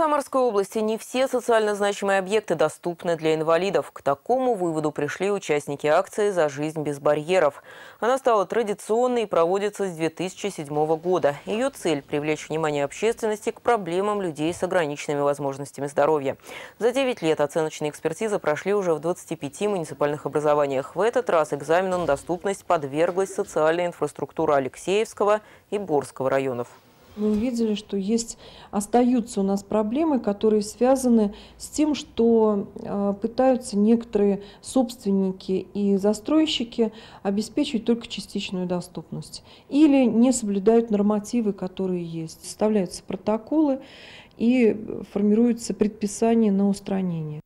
Самарской области не все социально значимые объекты доступны для инвалидов. К такому выводу пришли участники акции «За жизнь без барьеров». Она стала традиционной и проводится с 2007 года. Ее цель – привлечь внимание общественности к проблемам людей с ограниченными возможностями здоровья. За 9 лет оценочные экспертизы прошли уже в 25 муниципальных образованиях. В этот раз экзамену на доступность подверглась социальная инфраструктура Алексеевского и Борского районов мы увидели, что есть, остаются у нас проблемы, которые связаны с тем, что э, пытаются некоторые собственники и застройщики обеспечивать только частичную доступность или не соблюдают нормативы, которые есть. Составляются протоколы и э, формируются предписания на устранение.